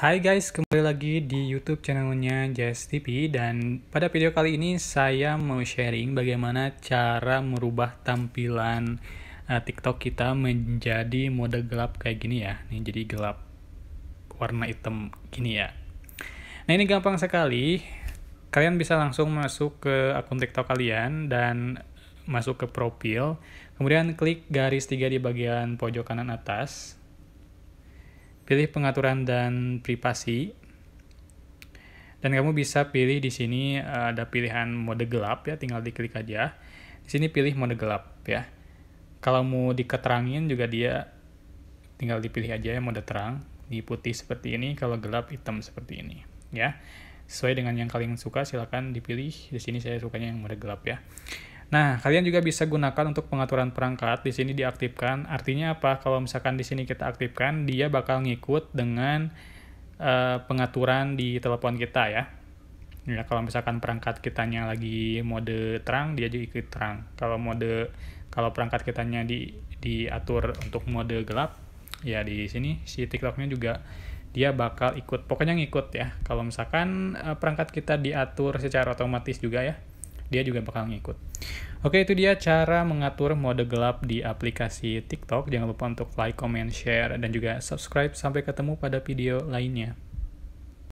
Hai guys, kembali lagi di YouTube channelnya Jazz TV dan pada video kali ini saya mau sharing bagaimana cara merubah tampilan uh, TikTok kita menjadi mode gelap kayak gini ya. Nih jadi gelap warna hitam gini ya. Nah, ini gampang sekali. Kalian bisa langsung masuk ke akun TikTok kalian dan masuk ke profil, kemudian klik garis tiga di bagian pojok kanan atas pilih pengaturan dan privasi. Dan kamu bisa pilih di sini eh, ada pilihan mode gelap ya, tinggal diklik aja. Di sini pilih mode gelap ya. Kalau mau diketerangin juga dia tinggal dipilih aja ya mode terang, di putih seperti ini, kalau gelap hitam seperti ini ya. Sesuai dengan yang kalian suka silahkan dipilih. Di sini saya sukanya yang mode gelap ya. Nah, kalian juga bisa gunakan untuk pengaturan perangkat. Di sini diaktifkan. Artinya apa? Kalau misalkan di sini kita aktifkan, dia bakal ngikut dengan uh, pengaturan di telepon kita ya. Ya, kalau misalkan perangkat kitanya lagi mode terang, dia juga ikut terang. Kalau mode kalau perangkat kitanya di diatur untuk mode gelap, ya di sini si TikToknya juga dia bakal ikut. Pokoknya ngikut ya. Kalau misalkan eh, perangkat kita diatur secara otomatis juga ya dia juga bakal ngikut. Oke, itu dia cara mengatur mode gelap di aplikasi TikTok. Jangan lupa untuk like, comment, share, dan juga subscribe. Sampai ketemu pada video lainnya.